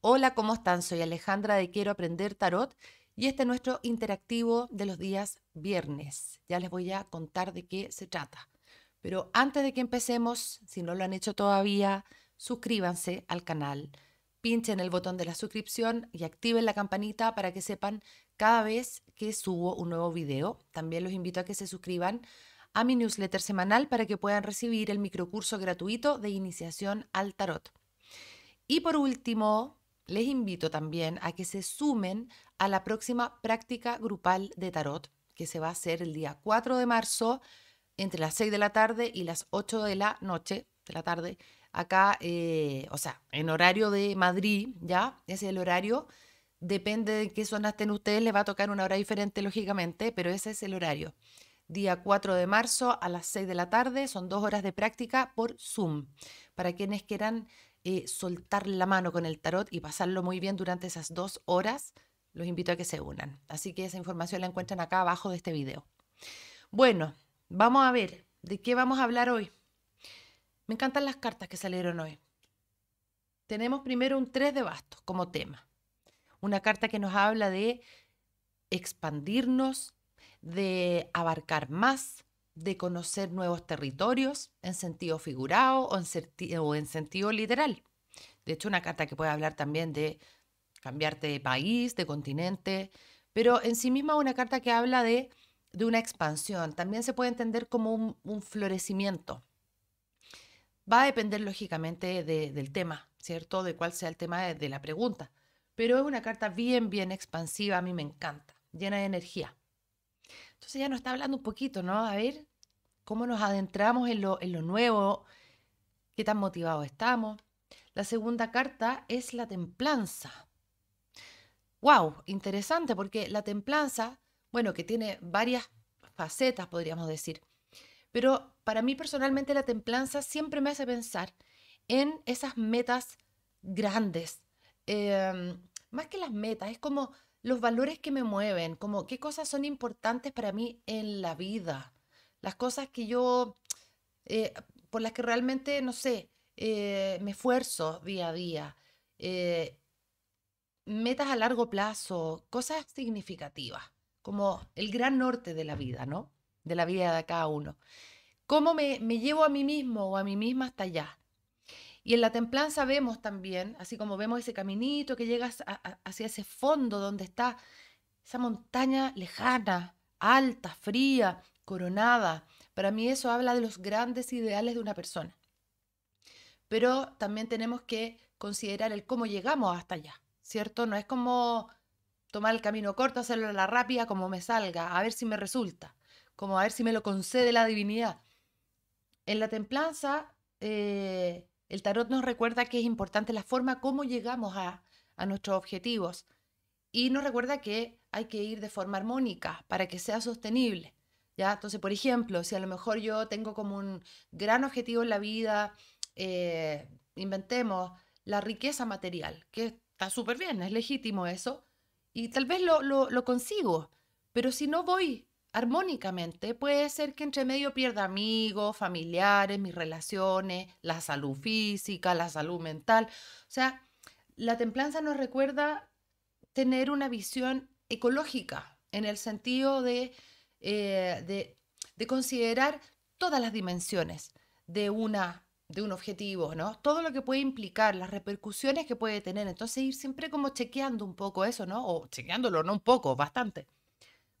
Hola, ¿cómo están? Soy Alejandra de Quiero Aprender Tarot y este es nuestro interactivo de los días viernes. Ya les voy a contar de qué se trata. Pero antes de que empecemos, si no lo han hecho todavía, suscríbanse al canal, pinchen el botón de la suscripción y activen la campanita para que sepan cada vez que subo un nuevo video. También los invito a que se suscriban a mi newsletter semanal para que puedan recibir el microcurso gratuito de iniciación al tarot. Y por último, les invito también a que se sumen a la próxima práctica grupal de tarot, que se va a hacer el día 4 de marzo entre las 6 de la tarde y las 8 de la noche, de la tarde, acá, eh, o sea, en horario de Madrid, ¿ya? Ese es el horario. Depende de qué zona estén ustedes, les va a tocar una hora diferente, lógicamente, pero ese es el horario. Día 4 de marzo a las 6 de la tarde, son dos horas de práctica por Zoom. Para quienes quieran eh, soltar la mano con el tarot y pasarlo muy bien durante esas dos horas, los invito a que se unan. Así que esa información la encuentran acá abajo de este video. Bueno, vamos a ver de qué vamos a hablar hoy. Me encantan las cartas que salieron hoy. Tenemos primero un 3 de bastos como tema. Una carta que nos habla de expandirnos, de abarcar más, de conocer nuevos territorios en sentido figurado o en, sentido, literal. De hecho, una carta que puede hablar también de cambiarte de país, de continente, pero en sí misma una carta que habla de, una expansión. También se puede entender como un, florecimiento. Va a depender lógicamente del tema, ¿cierto? De cuál sea el tema de, de la pregunta. Pero es una carta bien, bien expansiva, a mí me encanta, llena de energía. Entonces ya nos está hablando un poquito, ¿no? A ver, cómo nos adentramos en lo, nuevo, qué tan motivados estamos. La segunda carta es la templanza. ¡Wow! Interesante porque la templanza, bueno, que tiene varias facetas, podríamos decir. Pero para mí personalmente la templanza siempre me hace pensar en esas metas grandes. Em, más que las metas, es como los valores que me mueven, como qué cosas son importantes para mí en la vida las cosas que yo, eh, por las que realmente, no sé, eh, me esfuerzo día a día, eh, metas a largo plazo, cosas significativas, como el gran norte de la vida, ¿no? De la vida de cada uno. ¿Cómo me, me llevo a mí mismo o a mí misma hasta allá? Y en la templanza vemos también, así como vemos ese caminito que llegas hacia ese fondo donde está esa montaña lejana, alta, fría, coronada. Para mí eso habla de los grandes ideales de una persona. Pero también tenemos que considerar el cómo llegamos hasta allá, ¿cierto? No es como tomar el camino corto, hacerlo a la rápida, como me salga, a ver si me resulta, como a ver si me lo concede la divinidad. En la templanza, eh, el tarot nos recuerda que es importante la forma cómo llegamos a nuestros objetivos y nos recuerda que hay que ir de forma armónica para que sea sostenible. ¿ya? Entonces, por ejemplo, si a lo mejor yo tengo como un gran objetivo en la vida, eh, inventemos la riqueza material, que está súper bien, es legítimo eso, y tal vez lo, lo consigo, pero si no voy armónicamente, puede ser que entre medio pierda amigos, familiares, mis relaciones, la salud física, la salud mental. O sea, la templanza nos recuerda tener una visión ecológica en el sentido de eh, de, considerar todas las dimensiones de, de un objetivo, Todo lo que puede implicar, las repercusiones que puede tener. Entonces ir siempre como chequeando un poco eso, ¿no? O chequeándolo, no un poco, bastante.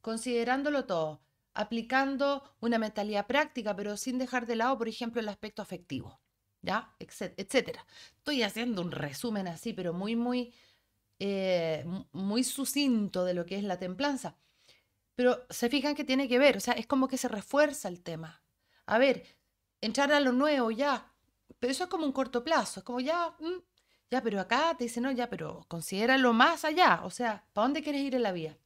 Considerándolo todo, aplicando una mentalidad práctica, pero sin dejar de lado, por ejemplo, el aspecto afectivo, ¿ya? Etcétera. Estoy haciendo un resumen así, pero muy, muy, eh, muy sucinto de lo que es la templanza. Pero se fijan que tiene que ver, o sea, es como que se refuerza el tema. A ver, entrar a lo nuevo ya, pero eso es como un corto plazo, es como ya, mm, ya, pero acá te dicen, no, ya, pero lo más allá, o sea, ¿para dónde quieres ir en la vía?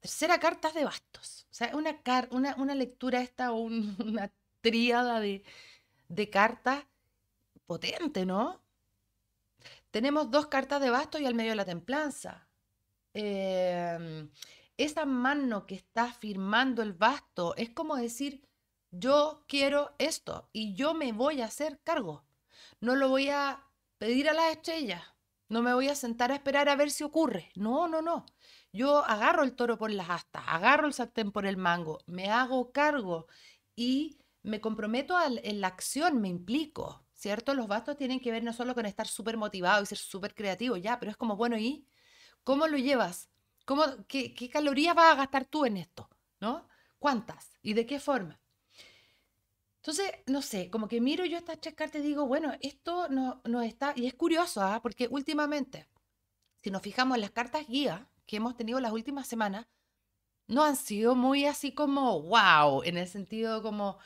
Tercera carta de bastos, o sea, una, una, lectura esta o una tríada de, de cartas potente, ¿no? Tenemos dos cartas de bastos y al medio la templanza. Eh, esa mano que está firmando el basto es como decir, yo quiero esto y yo me voy a hacer cargo. No lo voy a pedir a las estrellas, no me voy a sentar a esperar a ver si ocurre. No, no, no. Yo agarro el toro por las astas, agarro el sartén por el mango, me hago cargo y me comprometo a, en la acción, me implico, ¿cierto? Los bastos tienen que ver no solo con estar súper motivado y ser súper creativo, ya, pero es como, bueno, ¿y cómo lo llevas? qué, calorías vas a gastar tú en esto? ¿No? ¿Cuántas? ¿Y de qué forma? Entonces, no sé, como que miro yo estas tres cartas y digo, bueno, esto no, no está, y es curioso, ¿ah? porque últimamente, si nos fijamos en las cartas guía que hemos tenido las últimas semanas, no han sido muy así como, wow, en el sentido como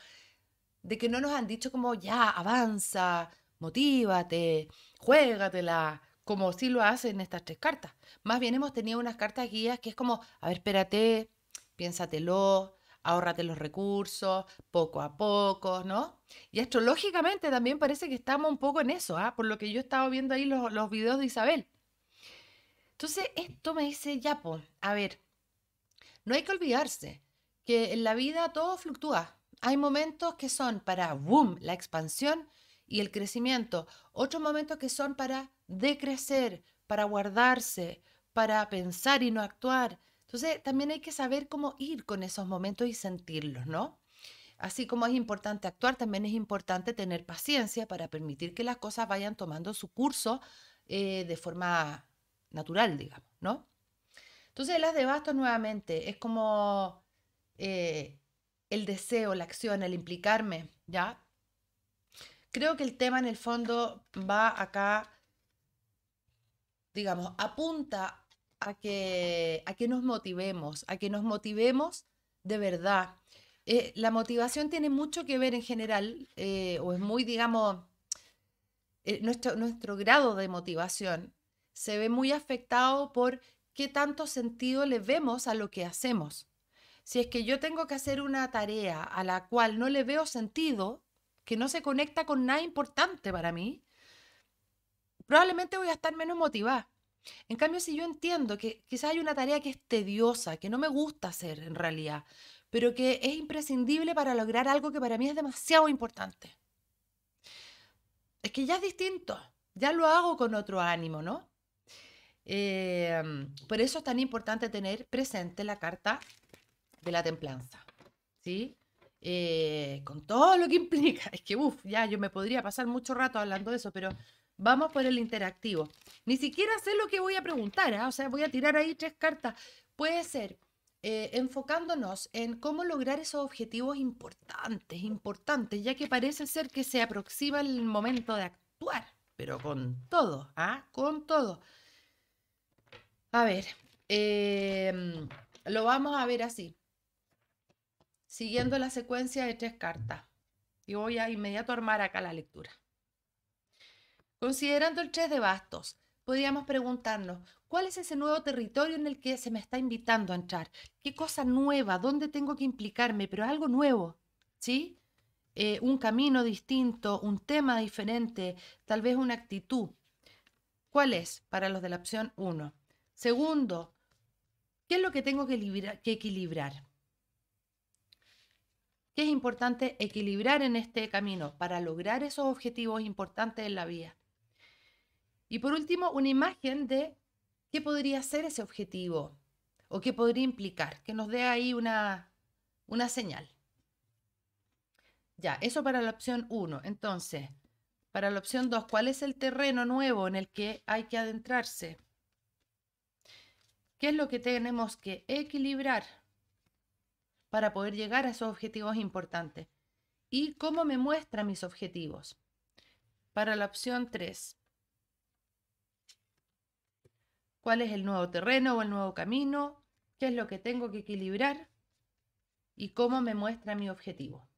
de que no nos han dicho como, ya, avanza, motívate, juégatela, como sí lo hacen estas tres cartas. Más bien hemos tenido unas cartas guías que es como, a ver, espérate, piénsatelo, ahórrate los recursos, poco a poco, ¿no? Y astrológicamente también parece que estamos un poco en eso, ¿ah? por lo que yo he estado viendo ahí los, videos de Isabel. Entonces, esto me dice, ya, a ver, no hay que olvidarse que en la vida todo fluctúa. Hay momentos que son para, boom, la expansión y el crecimiento. Otros momentos que son para de crecer, para guardarse, para pensar y no actuar. Entonces, también hay que saber cómo ir con esos momentos y sentirlos, ¿no? Así como es importante actuar, también es importante tener paciencia para permitir que las cosas vayan tomando su curso eh, de forma natural, digamos, ¿no? Entonces, las de bastos, nuevamente es como eh, el deseo, la acción, el implicarme, ¿ya? Creo que el tema en el fondo va acá digamos, apunta a que, a que nos motivemos, a que nos motivemos de verdad. Eh, la motivación tiene mucho que ver en general, eh, o es muy, digamos, eh, nuestro, nuestro grado de motivación se ve muy afectado por qué tanto sentido le vemos a lo que hacemos. Si es que yo tengo que hacer una tarea a la cual no le veo sentido, que no se conecta con nada importante para mí, probablemente voy a estar menos motivada. En cambio, si yo entiendo que quizás hay una tarea que es tediosa, que no me gusta hacer en realidad, pero que es imprescindible para lograr algo que para mí es demasiado importante. Es que ya es distinto, ya lo hago con otro ánimo, ¿no? Em, por eso es tan importante tener presente la carta de la templanza, ¿sí? Eh, con todo lo que implica. Es que, uff, ya yo me podría pasar mucho rato hablando de eso, pero Vamos por el interactivo. Ni siquiera sé lo que voy a preguntar, ¿ah? o sea, voy a tirar ahí tres cartas. Puede ser eh, enfocándonos en cómo lograr esos objetivos importantes, importantes, ya que parece ser que se aproxima el momento de actuar, pero con todo, ¿ah? Con todo. A ver, em, lo vamos a ver así, siguiendo la secuencia de tres cartas. Y voy a inmediato armar acá la lectura. Considerando el 3 de bastos, podríamos preguntarnos, ¿cuál es ese nuevo territorio en el que se me está invitando a entrar? ¿Qué cosa nueva? ¿Dónde tengo que implicarme? Pero algo nuevo, ¿sí? Eh, un camino distinto, un tema diferente, tal vez una actitud. ¿Cuál es para los de la opción 1? Segundo, ¿qué es lo que tengo que, que equilibrar? ¿Qué es importante equilibrar en este camino para lograr esos objetivos importantes en la vida? Y por último, una imagen de qué podría ser ese objetivo o qué podría implicar, que nos dé ahí una, señal. Ya, eso para la opción 1. Entonces, para la opción 2, ¿cuál es el terreno nuevo en el que hay que adentrarse? ¿Qué es lo que tenemos que equilibrar para poder llegar a esos objetivos importantes? ¿Y cómo me muestra mis objetivos? Para la opción 3, cuál es el nuevo terreno o el nuevo camino, qué es lo que tengo que equilibrar y cómo me muestra mi objetivo.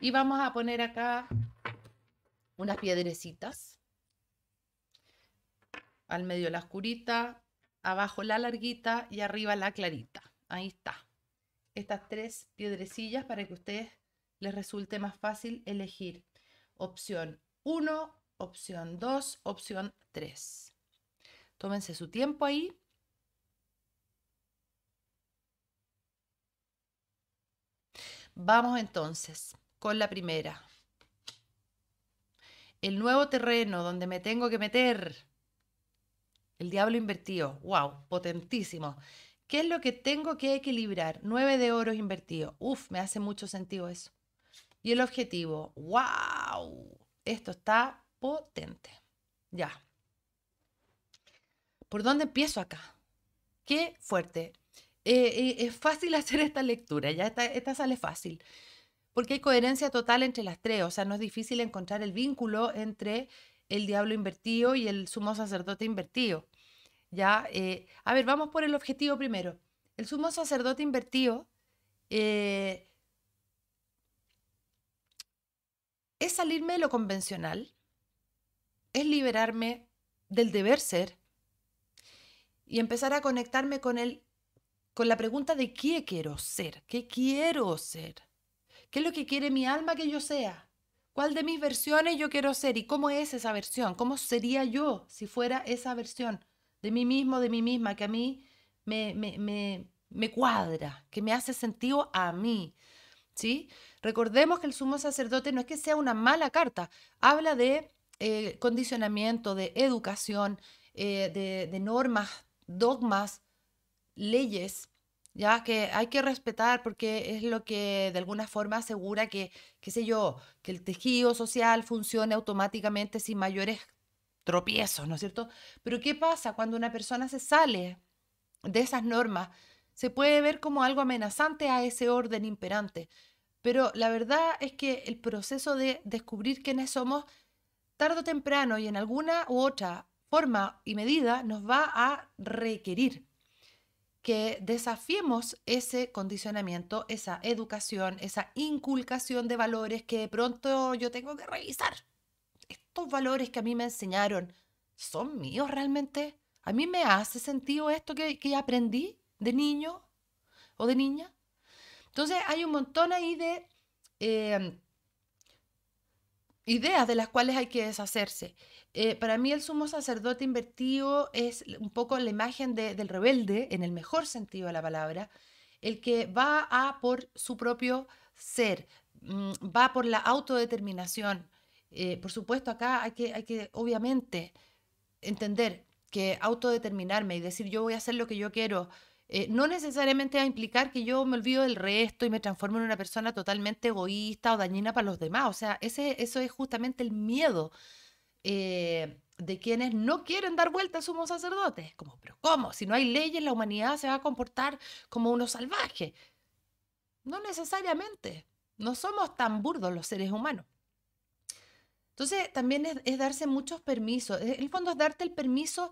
Y vamos a poner acá unas piedrecitas. Al medio la oscurita, abajo la larguita y arriba la clarita. Ahí está. Estas tres piedrecillas para que a ustedes les resulte más fácil elegir opción 1 opción 2, opción 3. Tómense su tiempo ahí. Vamos entonces con la primera. El nuevo terreno donde me tengo que meter. El diablo invertido. ¡Wow! Potentísimo. ¿Qué es lo que tengo que equilibrar? 9 de oros invertido. Uf, me hace mucho sentido eso. Y el objetivo. ¡Wow! Esto está potente. Ya. ¿Por dónde empiezo acá? Qué fuerte. Eh, eh, es fácil hacer esta lectura, ya esta, sale fácil, porque hay coherencia total entre las tres, o sea, no es difícil encontrar el vínculo entre el diablo invertido y el sumo sacerdote invertido. Ya, eh, a ver, vamos por el objetivo primero. El sumo sacerdote invertido es salirme de lo convencional es liberarme del deber ser y empezar a conectarme con el con la pregunta de qué quiero ser, qué quiero ser, qué es lo que quiere mi alma que yo sea, cuál de mis versiones yo quiero ser y cómo es esa versión, cómo sería yo si fuera esa versión de mí mismo, de mí misma, que a mí me, me, me, cuadra, que me hace sentido a mí. ¿sí? Recordemos que el sumo sacerdote no es que sea una mala carta, habla de eh, condicionamiento, de educación, eh, de, de, normas, dogmas, leyes, ya que hay que respetar porque es lo que de alguna forma asegura que, qué sé yo, que el tejido social funcione automáticamente sin mayores tropiezos, ¿no es cierto? Pero ¿qué pasa cuando una persona se sale de esas normas? Se puede ver como algo amenazante a ese orden imperante. Pero la verdad es que el proceso de descubrir quiénes somos tarde o temprano y en alguna u otra forma y medida nos va a requerir que desafiemos ese condicionamiento, esa educación, esa inculcación de valores que de pronto yo tengo que revisar. Estos valores que a mí me enseñaron, ¿son míos realmente? ¿A mí me hace sentido esto que, aprendí de niño o de niña? Entonces hay un montón ahí de eh, ideas de las cuales hay que deshacerse. Eh, para mí el sumo sacerdote invertido es un poco la imagen de, del rebelde, en el mejor sentido de la palabra, el que va a por su propio ser, mm, va por la autodeterminación. Eh, por supuesto, acá hay que, hay que obviamente entender que autodeterminarme y decir yo voy a hacer lo que yo quiero, eh, no necesariamente va a implicar que yo me olvido del resto y me transformo en una persona totalmente egoísta o dañina para los demás. O sea, eso es justamente el miedo eh, de quienes no quieren dar vuelta a sumo sacerdotes. Como, pero ¿cómo? Si no hay leyes, la humanidad se va a comportar como unos salvajes. No necesariamente. No somos tan burdos los seres humanos. Entonces, también es, darse muchos permisos. el fondo es darte el permiso,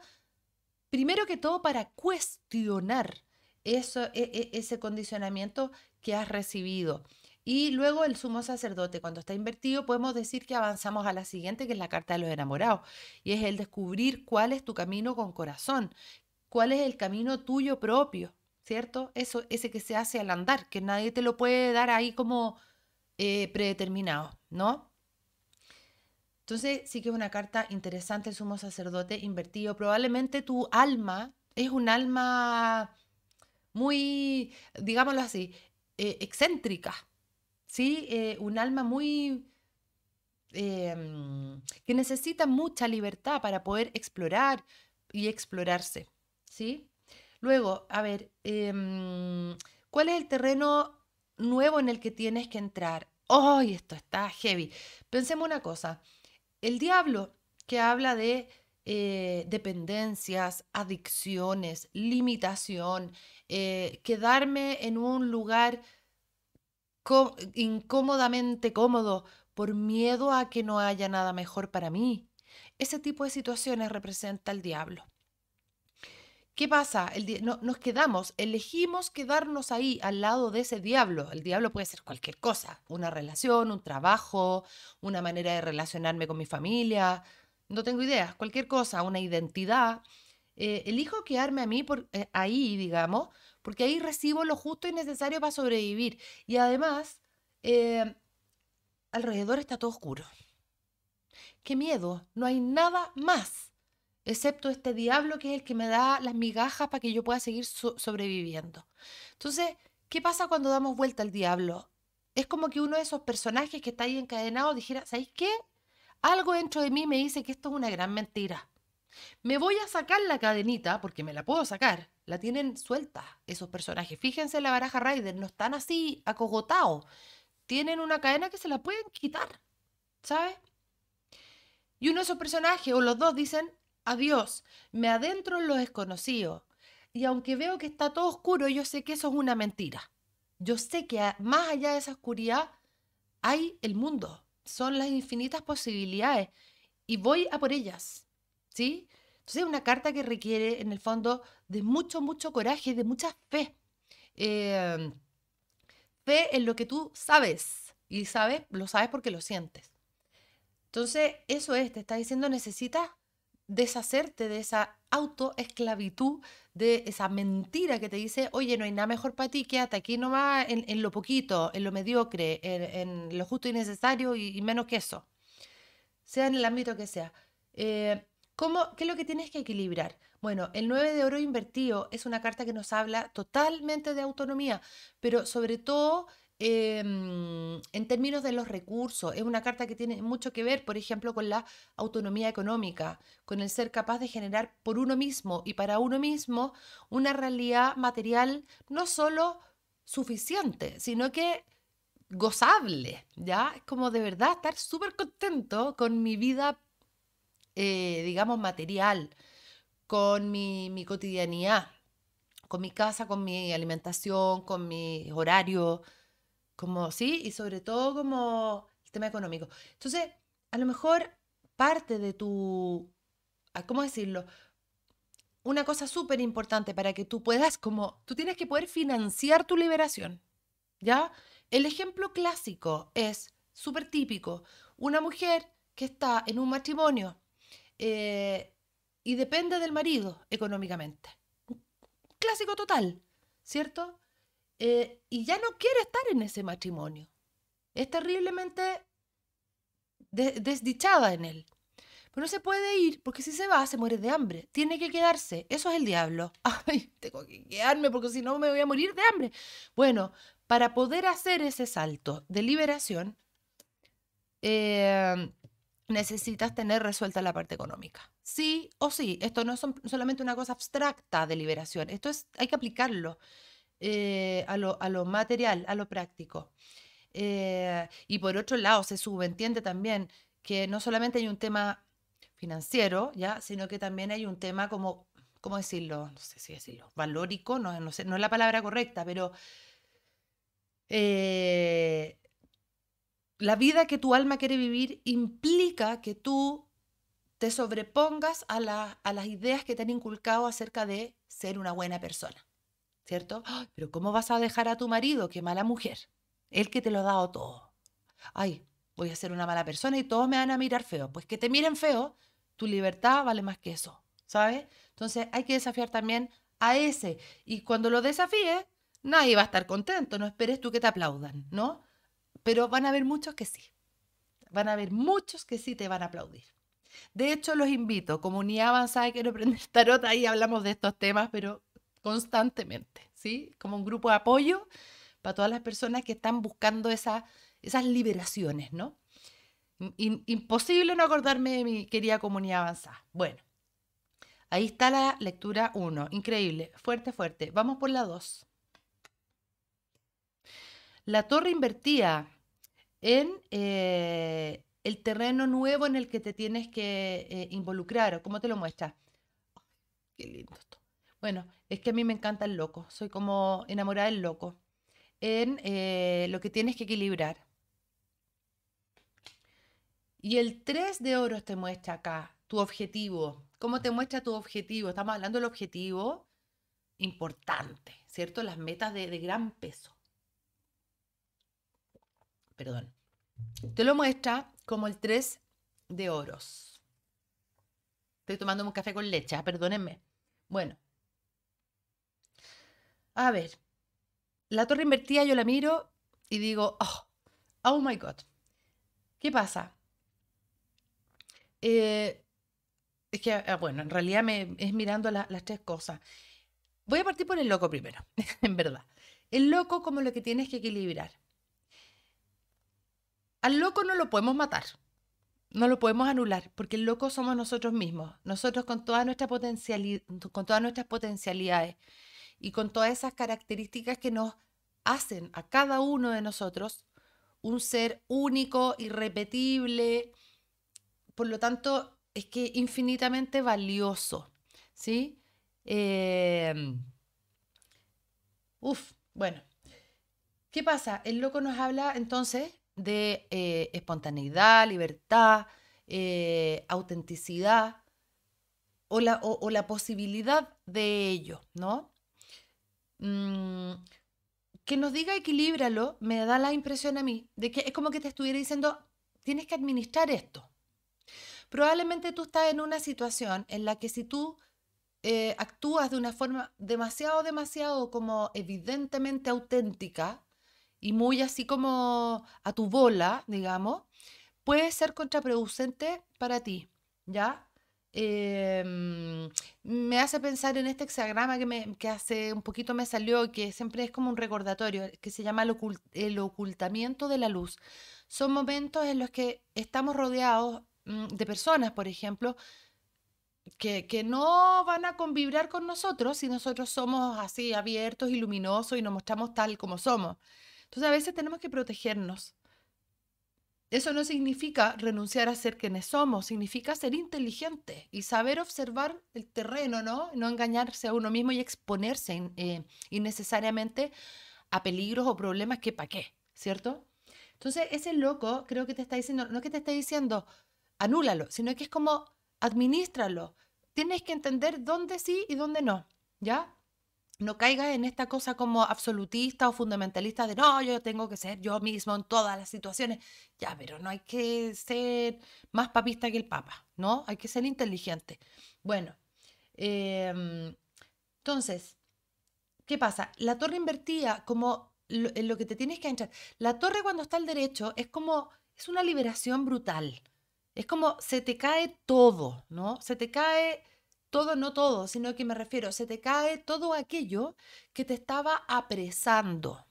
primero que todo, para cuestionar eso, e, e, ese condicionamiento que has recibido. Y luego el sumo sacerdote, cuando está invertido, podemos decir que avanzamos a la siguiente, que es la carta de los enamorados, y es el descubrir cuál es tu camino con corazón, cuál es el camino tuyo propio, ¿cierto? Eso, ese que se hace al andar, que nadie te lo puede dar ahí como eh, predeterminado, ¿no? Entonces sí que es una carta interesante el sumo sacerdote invertido. Probablemente tu alma es un alma muy, digámoslo así, eh, excéntrica, ¿sí? Eh, un alma muy... Em, que necesita mucha libertad para poder explorar y explorarse, ¿sí? Luego, a ver, em, ¿cuál es el terreno nuevo en el que tienes que entrar? ¡Ay, esto está heavy! Pensemos una cosa, el diablo que habla de eh, dependencias, adicciones, limitación, eh, quedarme en un lugar incómodamente cómodo por miedo a que no haya nada mejor para mí. Ese tipo de situaciones representa al diablo. ¿Qué pasa? nos quedamos, elegimos quedarnos ahí al lado de ese diablo. El diablo puede ser cualquier cosa, una relación, un trabajo, una manera de relacionarme con mi familia, no tengo ideas, cualquier cosa, una identidad, eh, elijo quedarme a mí por, eh, ahí, digamos, porque ahí recibo lo justo y necesario para sobrevivir. Y además, eh, alrededor está todo oscuro. Qué miedo, no hay nada más, excepto este diablo que es el que me da las migajas para que yo pueda seguir sobreviviendo. Entonces, ¿qué pasa cuando damos vuelta al diablo? Es como que uno de esos personajes que está ahí encadenado dijera, ¿sabéis qué? algo dentro de mí me dice que esto es una gran mentira. Me voy a sacar la cadenita, porque me la puedo sacar. La tienen suelta esos personajes. Fíjense en la baraja Rider, no están así acogotados. Tienen una cadena que se la pueden quitar, ¿sabes? Y uno de esos personajes, o los dos, dicen, adiós, me adentro en los desconocidos. Y aunque veo que está todo oscuro, yo sé que eso es una mentira. Yo sé que más allá de esa oscuridad hay el mundo, son las infinitas posibilidades y voy a por ellas, ¿sí? Entonces es una carta que requiere, en el fondo, de mucho, mucho coraje, de mucha fe. Eh, fe en lo que tú sabes y sabes, lo sabes porque lo sientes. Entonces, eso es, te está diciendo, necesitas deshacerte de esa autoesclavitud de esa mentira que te dice, oye, no hay nada mejor para ti, hasta aquí nomás en, en lo poquito, en lo mediocre, en, lo justo y necesario y, menos que eso, sea en el ámbito que sea. Eh, ¿Qué es lo que tienes que equilibrar? Bueno, el 9 de oro invertido es una carta que nos habla totalmente de autonomía, pero sobre todo Em, en términos de los recursos, es una carta que tiene mucho que ver, por ejemplo, con la autonomía económica, con el ser capaz de generar por uno mismo y para uno mismo una realidad material no solo suficiente, sino que gozable, ¿ya? Es como de verdad estar súper contento con mi vida, eh, digamos, material, con mi, mi cotidianidad, con mi casa, con mi alimentación, con mi horario, como, sí, y sobre todo como el tema económico. Entonces, a lo mejor parte de tu, ah, ¿cómo decirlo? Una cosa súper importante para que tú puedas, como, tú tienes que poder financiar tu liberación, ¿ya? El ejemplo clásico es súper típico. Una mujer que está en un matrimonio eh, y depende del marido económicamente. Clásico total, ¿cierto? Eh, y ya no quiere estar en ese matrimonio. Es terriblemente desdichada en él. Pero no se puede ir porque si se va se muere de hambre. Tiene que quedarse. Eso es el diablo. Ay, tengo que quedarme porque si no me voy a morir de hambre. Bueno, para poder hacer ese salto de liberación, eh, necesitas tener resuelta la parte económica. Sí o sí, esto no es solamente una cosa abstracta de liberación, esto es, hay que aplicarlo. Eh, a, lo, material, a lo práctico. Eh, y por otro lado, se subentiende también que no solamente hay un tema financiero, ¿ya? sino que también hay un tema como, ¿cómo decirlo? No sé si decirlo, valórico, no, sé, es la palabra correcta, pero eh, la vida que tu alma quiere vivir implica que tú te sobrepongas a las ideas que te han inculcado acerca de ser una buena persona. ¿cierto? Pero ¿cómo vas a dejar a tu marido? Qué mala mujer. Él que te lo ha dado todo. Ay, voy a ser una mala persona y todos me van a mirar feo. Pues que te miren feo, tu libertad vale más que eso, ¿sabes? Entonces hay que desafiar también a ese. Y cuando lo desafíes, nadie va a estar contento. No esperes tú que te aplaudan, ¿no? Pero van a haber muchos que sí. Van a haber muchos que sí te van a aplaudir. De hecho, los invito, comunidad avanzada, quiero aprender tarot, ahí hablamos de estos temas, pero constantemente, ¿sí? Como un grupo de apoyo para todas las personas que están buscando esas liberaciones, ¿no? imposible no acordarme de mi querida comunidad avanzada. Bueno, ahí está la lectura 1. Increíble, fuerte, fuerte. Vamos por la 2. La torre invertía en eh, el terreno nuevo en el que te tienes que eh, involucrar, cómo te lo muestra. qué lindo esto. Bueno, es que a mí me encanta el loco, soy como enamorada del loco. En eh, lo que tienes que equilibrar. Y el 3 de oros te muestra acá tu objetivo. ¿Cómo te muestra tu objetivo? Estamos hablando del objetivo importante, ¿cierto? Las metas de, de gran peso. Perdón. Te lo muestra como el 3 de oros. Estoy tomando un café con leche, ah, perdónenme. Bueno, a ver, la torre invertida yo la miro y digo, oh, oh my god. ¿Qué pasa? Eh, es que, ah, bueno, en realidad me, es mirando las tres cosas. Voy a partir por el loco primero, en verdad. El loco como lo que tienes que equilibrar. Al loco no lo podemos matar, no lo podemos anular, porque el loco somos nosotros mismos, nosotros con, toda nuestra con todas nuestras potencialidades y con todas esas características que nos hacen a cada uno de nosotros un ser único, irrepetible, por lo tanto es que infinitamente valioso, ¿sí? Em, uf, bueno, ¿qué pasa? El loco nos habla entonces de eh, espontaneidad, libertad, eh, autenticidad o la, o la posibilidad de ello, ¿no? Mm, que nos diga equilíbralo, me da la impresión a mí de que es como que te estuviera diciendo, tienes que administrar esto. Probablemente tú estás en una situación en la que si tú eh, actúas de una forma demasiado, demasiado como evidentemente auténtica y muy así como a tu bola, digamos, puede ser contraproducente para ti, ¿ya? Em, me hace pensar en este hexagrama que, hace un poquito me salió, que siempre es como un recordatorio, que se llama el, ocultamiento de la luz. Son momentos en los que estamos rodeados mm, de personas, por ejemplo, que, no van a convivir con nosotros si nosotros somos así abiertos y luminosos y nos mostramos tal como somos. Entonces a veces tenemos que protegernos eso no significa renunciar a ser quienes somos, significa ser inteligente y saber observar el terreno, ¿no? No engañarse a uno mismo y exponerse eh, innecesariamente a peligros o problemas que para qué, ¿cierto? Entonces, ese loco creo que te está diciendo, no que te está diciendo, anúlalo, sino que es como, administralo. Tienes que entender dónde sí y dónde no, ¿ya? no caiga en esta cosa como absolutista o fundamentalista de no, yo tengo que ser yo mismo en todas las situaciones. Ya, pero no hay que ser más papista que el papa, ¿no? Hay que ser inteligente. Bueno, em, entonces, ¿qué pasa? La torre invertida, como en lo que te tienes que entrar, la torre cuando está al derecho es como, es una liberación brutal. Es como se te cae todo, ¿no? Se te cae todo, no todo, sino que me refiero, se te cae todo aquello que te estaba apresando.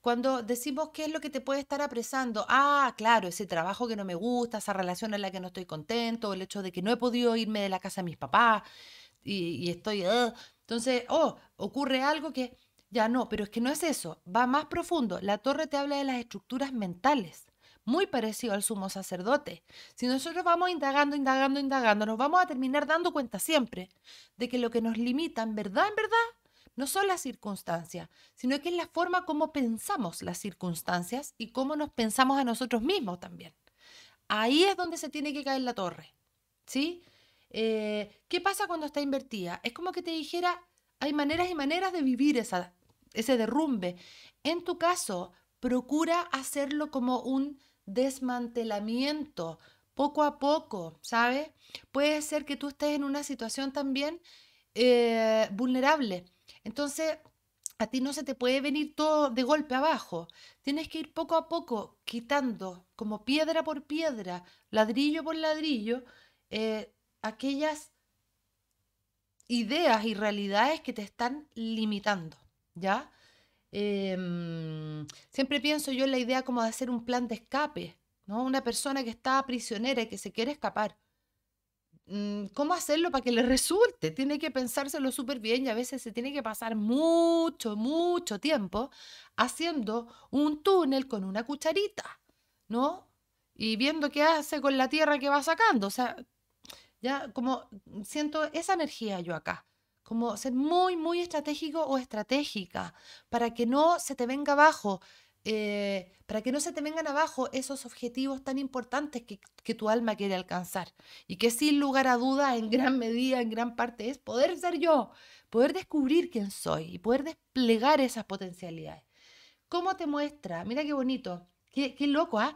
Cuando decimos qué es lo que te puede estar apresando, ah, claro, ese trabajo que no me gusta, esa relación en la que no estoy contento, el hecho de que no he podido irme de la casa de mis papás y, estoy... Entonces, oh, ocurre algo que ya no, pero es que no es eso, va más profundo. La torre te habla de las estructuras mentales muy parecido al sumo sacerdote. Si nosotros vamos indagando, indagando, indagando, nos vamos a terminar dando cuenta siempre de que lo que nos limita en verdad, en verdad, no son las circunstancias, sino que es la forma como pensamos las circunstancias y cómo nos pensamos a nosotros mismos también. Ahí es donde se tiene que caer la torre, ¿sí? Eh, ¿Qué pasa cuando está invertida? Es como que te dijera, hay maneras y maneras de vivir esa, ese derrumbe. En tu caso, procura hacerlo como un desmantelamiento poco a poco, ¿sabes? Puede ser que tú estés en una situación también eh, vulnerable. Entonces, a ti no se te puede venir todo de golpe abajo. Tienes que ir poco a poco quitando, como piedra por piedra, ladrillo por ladrillo, eh, aquellas ideas y realidades que te están limitando, ¿ya? Em, siempre pienso yo en la idea como de hacer un plan de escape, ¿no? Una persona que está prisionera y que se quiere escapar. Mm, ¿Cómo hacerlo para que le resulte? Tiene que pensárselo súper bien y a veces se tiene que pasar mucho, mucho tiempo haciendo un túnel con una cucharita, ¿no? Y viendo qué hace con la tierra que va sacando. O sea, ya como siento esa energía yo acá como ser muy, muy estratégico o estratégica, para que no se te venga abajo, eh, para que no se te vengan abajo esos objetivos tan importantes que, tu alma quiere alcanzar y que sin lugar a duda, en gran medida, en gran parte, es poder ser yo, poder descubrir quién soy y poder desplegar esas potencialidades. ¿Cómo te muestra? Mira qué bonito, qué, loco, ¿ah?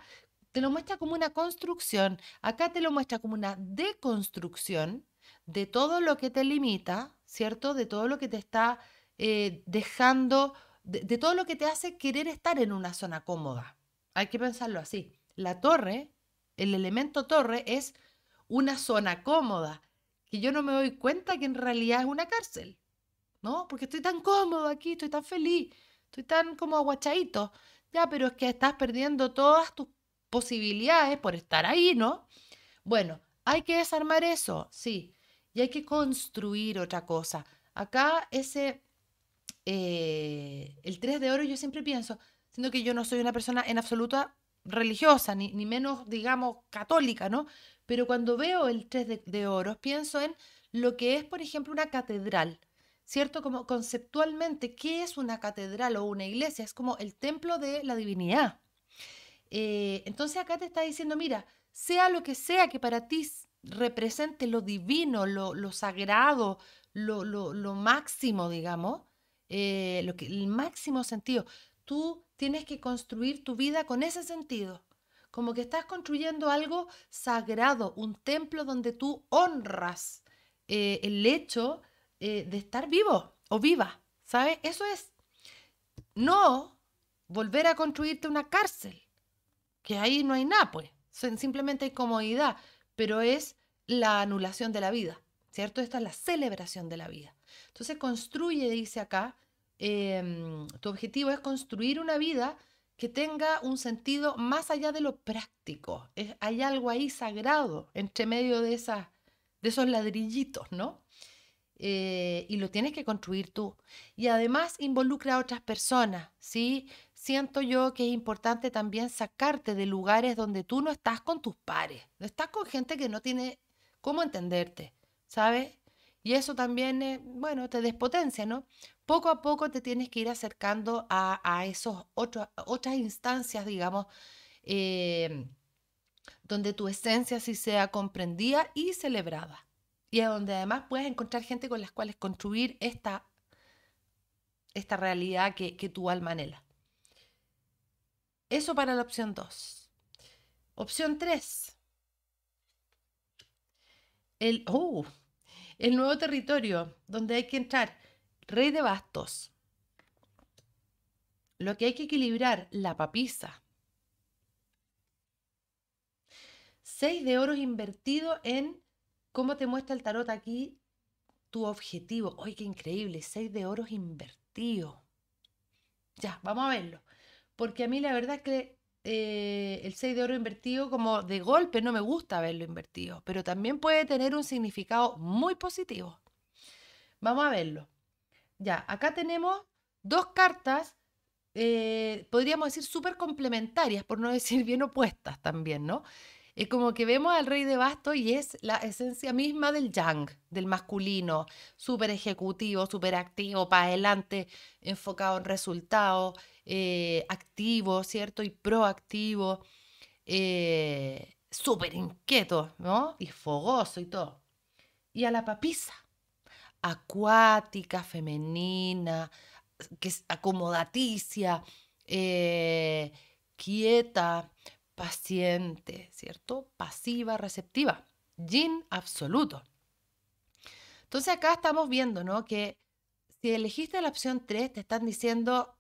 Te lo muestra como una construcción, acá te lo muestra como una deconstrucción de todo lo que te limita, ¿cierto? De todo lo que te está eh, dejando, de, de todo lo que te hace querer estar en una zona cómoda. Hay que pensarlo así. La torre, el elemento torre es una zona cómoda, que yo no me doy cuenta que en realidad es una cárcel, ¿no? Porque estoy tan cómodo aquí, estoy tan feliz, estoy tan como aguachadito. Ya, pero es que estás perdiendo todas tus posibilidades por estar ahí, ¿no? Bueno, hay que desarmar eso, sí y hay que construir otra cosa. Acá ese, eh, el tres de oro yo siempre pienso, siendo que yo no soy una persona en absoluta religiosa, ni, ni menos, digamos, católica, ¿no? Pero cuando veo el tres de, oro, pienso en lo que es, por ejemplo, una catedral. ¿cierto? Como conceptualmente, ¿qué es una catedral o una iglesia? Es como el templo de la divinidad. Eh, entonces acá te está diciendo, mira, sea lo que sea que para ti represente lo divino, lo, sagrado, lo, máximo, digamos, eh, lo que, el máximo sentido. Tú tienes que construir tu vida con ese sentido, como que estás construyendo algo sagrado, un templo donde tú honras eh, el hecho eh, de estar vivo o viva, ¿sabes? Eso es. No volver a construirte una cárcel, que ahí no hay nada, pues, simplemente hay comodidad pero es la anulación de la vida, ¿cierto? Esta es la celebración de la vida. Entonces construye, dice acá, em, tu objetivo es construir una vida que tenga un sentido más allá de lo práctico. hay algo ahí sagrado entre medio de, de esos ladrillitos, ¿no? Eh, y lo tienes que construir tú. Y además involucra a otras personas, ¿sí? siento yo que es importante también sacarte de lugares donde tú no estás con tus pares, no estás con gente que no tiene cómo entenderte, ¿sabes? Y eso también, bueno, te despotencia, ¿no? Poco a poco te tienes que ir acercando a, a esos otras instancias, digamos, eh, donde tu esencia sí sea comprendida y celebrada. Y a donde además puedes encontrar gente con las cuales construir esta, esta realidad que, que tu alma anhela. Eso para la opción 2. Opción 3. El, uh, el nuevo territorio donde hay que entrar, rey de bastos. Lo que hay que equilibrar, la papisa. 6 de oros invertido en cómo te muestra el tarot aquí tu objetivo. ¡Ay, qué increíble! 6 de oros invertido. Ya, vamos a verlo porque a mí la verdad es que eh, el 6 de oro invertido como de golpe no me gusta verlo invertido, pero también puede tener un significado muy positivo. Vamos a verlo. Ya, acá tenemos dos cartas, eh, podríamos decir súper complementarias, por no decir bien opuestas también, ¿no? Es como que vemos al rey de basto y es la esencia misma del yang, del masculino, súper ejecutivo, súper activo, para adelante, enfocado en resultados, eh, activo, ¿cierto? Y proactivo, eh, súper inquieto, ¿no? Y fogoso y todo. Y a la papisa, acuática, femenina, que es acomodaticia, eh, quieta, paciente, ¿cierto? Pasiva, receptiva. Yin absoluto. Entonces acá estamos viendo, ¿no? Que si elegiste la opción 3, te están diciendo,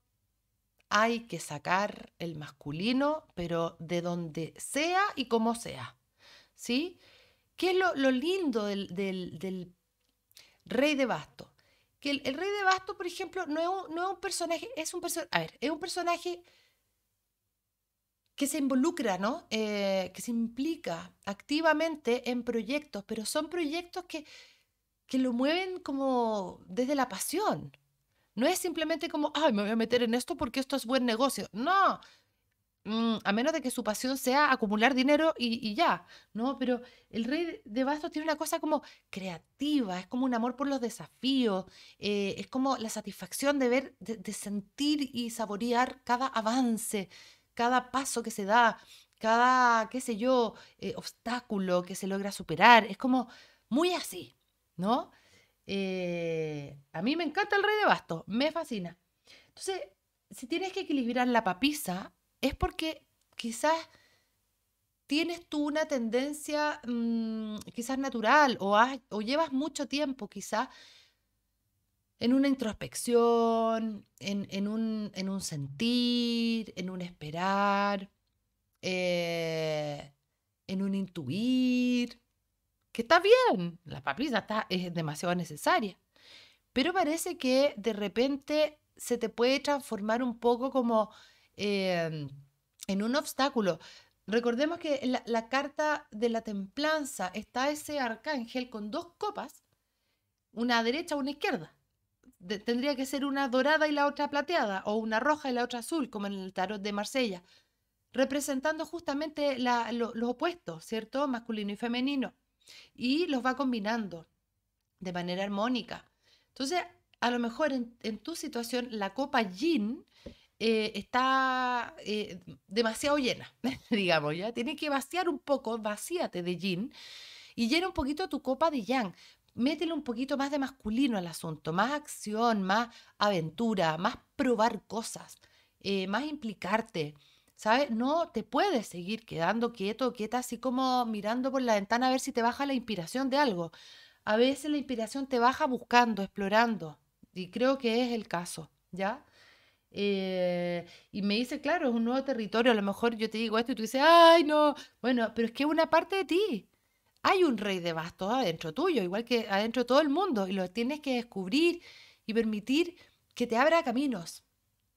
hay que sacar el masculino, pero de donde sea y como sea. ¿Sí? ¿Qué es lo, lindo del, rey de basto? Que el, rey de basto, por ejemplo, no es un, personaje, es un personaje, es un personaje que se involucra, eh, que se implica activamente en proyectos, pero son proyectos que, que lo mueven como desde la pasión, no es simplemente como, ay, me voy a meter en esto porque esto es buen negocio. No, mm, a menos de que su pasión sea acumular dinero y, ya. No, pero el rey de bastos tiene una cosa como creativa, es como un amor por los desafíos, eh, es como la satisfacción de ver, de, sentir y saborear cada avance, cada paso que se da, cada, qué sé yo, eh, obstáculo que se logra superar. Es como muy así, ¿no? Eh, a mí me encanta el rey de bastos, me fascina. Entonces, si tienes que equilibrar la papisa, es porque quizás tienes tú una tendencia mm, quizás natural o, llevas mucho tiempo quizás en una introspección, en, un, sentir, en un esperar, eh, en un intuir que está bien, la papilla está, es demasiado necesaria, pero parece que de repente se te puede transformar un poco como em, en un obstáculo. Recordemos que en la, carta de la templanza está ese arcángel con dos copas, una derecha, una izquierda. tendría que ser una dorada y la otra plateada, o una roja y la otra azul, como en el tarot de Marsella, representando justamente los opuestos, ¿cierto? Masculino y femenino y los va combinando de manera armónica. Entonces, a lo mejor en, tu situación la copa yin eh, está eh, demasiado llena, digamos, ¿ya? Tienes que vaciar un poco, vacíate de yin y llena un poquito tu copa de yang. Métele un poquito más de masculino al asunto, más acción, más aventura, más probar cosas, eh, más implicarte, ¿sabes? No te puedes seguir quedando quieto, quieta, así como mirando por la ventana a ver si te baja la inspiración de algo. A veces la inspiración te baja buscando, explorando, y creo que es el caso, ¿ya? Eh, y me dice, claro, es un nuevo territorio, a lo mejor yo te digo esto y tú dices, ay, no, bueno, pero es que es una parte de ti. Hay un rey de bastos adentro tuyo, igual que adentro de todo el mundo, y lo tienes que descubrir y permitir que te abra caminos,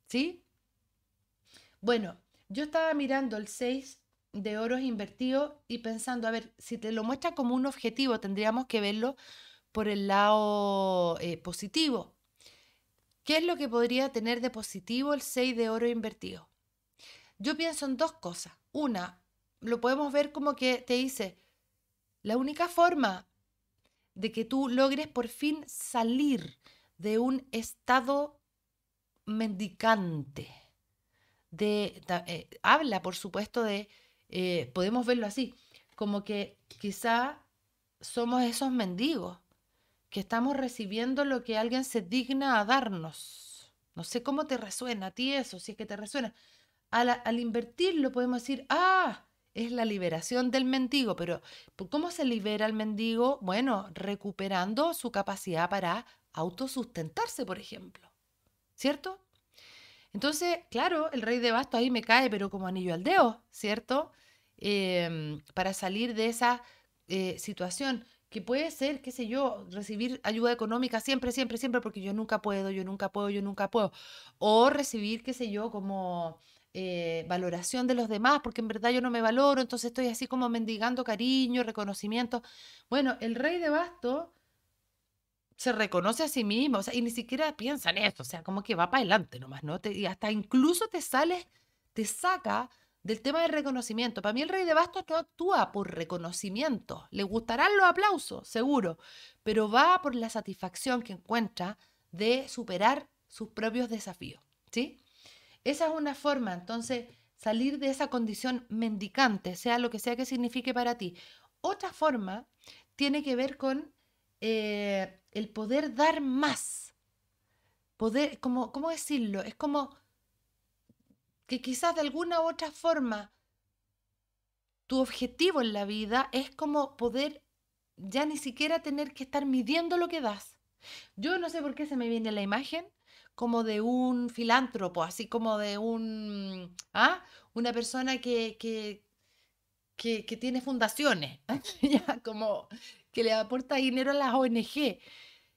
¿sí? Bueno, yo estaba mirando el 6 de oros invertido y pensando, a ver, si te lo muestra como un objetivo, tendríamos que verlo por el lado eh, positivo. ¿Qué es lo que podría tener de positivo el 6 de oro invertido? Yo pienso en dos cosas. Una, lo podemos ver como que te dice, la única forma de que tú logres por fin salir de un estado mendicante eh, habla, por supuesto, de, eh, podemos verlo así, como que quizá somos esos mendigos, que estamos recibiendo lo que alguien se digna a darnos. No sé cómo te resuena a ti eso, si es que te resuena. Al, al invertirlo podemos decir, ah, es la liberación del mendigo, pero ¿cómo se libera el mendigo? Bueno, recuperando su capacidad para autosustentarse, por ejemplo. ¿Cierto? Entonces, claro, el rey de basto ahí me cae, pero como anillo al dedo, ¿cierto? Em, para salir de esa eh, situación que puede ser, qué sé yo, recibir ayuda económica siempre, siempre, siempre, porque yo nunca puedo, yo nunca puedo, yo nunca puedo. O recibir, qué sé yo, como eh, valoración de los demás, porque en verdad yo no me valoro, entonces estoy así como mendigando cariño, reconocimiento. Bueno, el rey de basto se reconoce a sí mismo, o sea, y ni siquiera piensa en esto, o sea, como que va para adelante nomás, ¿no? y hasta incluso te sales, te saca del tema del reconocimiento. Para mí el rey de bastos no actúa por reconocimiento, le gustarán los aplausos, seguro, pero va por la satisfacción que encuentra de superar sus propios desafíos, ¿sí? Esa es una forma, entonces, salir de esa condición mendicante, sea lo que sea que signifique para ti. Otra forma tiene que ver con eh, el poder dar más. Poder, como, ¿cómo decirlo? Es como que quizás de alguna u otra forma tu objetivo en la vida es como poder ya ni siquiera tener que estar midiendo lo que das. Yo no sé por qué se me viene la imagen como de un filántropo, así como de un, ¿ah? una persona que, que, que, tiene fundaciones, como que le aporta dinero a las ONG,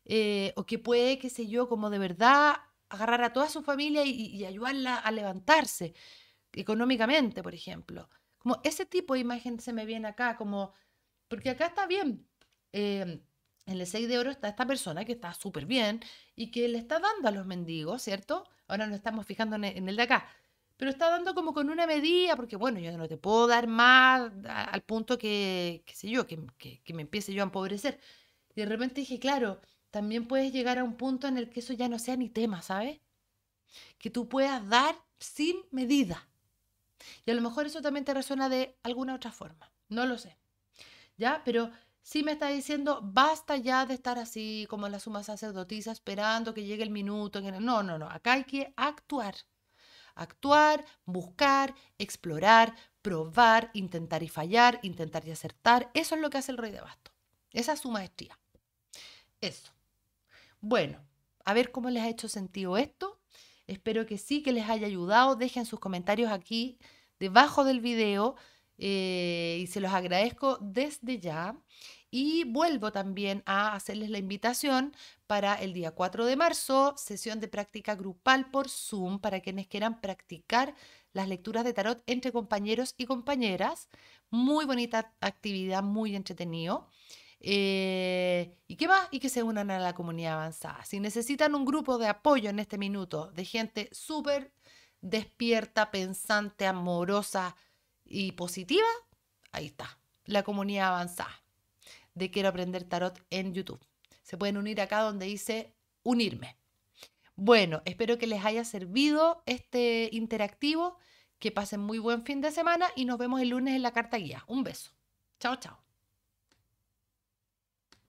eh, o que puede, qué sé yo, como de verdad agarrar a toda su familia y, ayudarla a levantarse económicamente, por ejemplo. Como ese tipo de imagen se me viene acá, como, porque acá está bien. Eh, en el 6 de oro está esta persona que está súper bien y que le está dando a los mendigos, ¿cierto? Ahora nos estamos fijando en el, de acá pero está dando como con una medida, porque bueno, yo no te puedo dar más al punto que, qué sé yo, que, me empiece yo a empobrecer. Y de repente dije, claro, también puedes llegar a un punto en el que eso ya no sea ni tema, ¿sabes? Que tú puedas dar sin medida. Y a lo mejor eso también te resuena de alguna otra forma, no lo sé. ¿Ya? Pero sí me está diciendo, basta ya de estar así como la suma sacerdotisa esperando que llegue el minuto. Que no, no, no, acá hay que actuar. Actuar, buscar, explorar, probar, intentar y fallar, intentar y acertar. Eso es lo que hace el rey de bastos. Esa es su maestría. Eso. Bueno, a ver cómo les ha hecho sentido esto. Espero que sí, que les haya ayudado. Dejen sus comentarios aquí debajo del video eh, y se los agradezco desde ya. Y vuelvo también a hacerles la invitación para el día 4 de marzo, sesión de práctica grupal por Zoom para quienes quieran practicar las lecturas de tarot entre compañeros y compañeras. Muy bonita actividad, muy entretenido. Eh, ¿Y qué más? Y que se unan a la comunidad avanzada. Si necesitan un grupo de apoyo en este minuto, de gente súper despierta, pensante, amorosa y positiva, ahí está, la comunidad avanzada de Quiero Aprender Tarot en YouTube. Se pueden unir acá donde dice unirme. Bueno, espero que les haya servido este interactivo, que pasen muy buen fin de semana y nos vemos el lunes en la carta guía. Un beso. Chao, chao.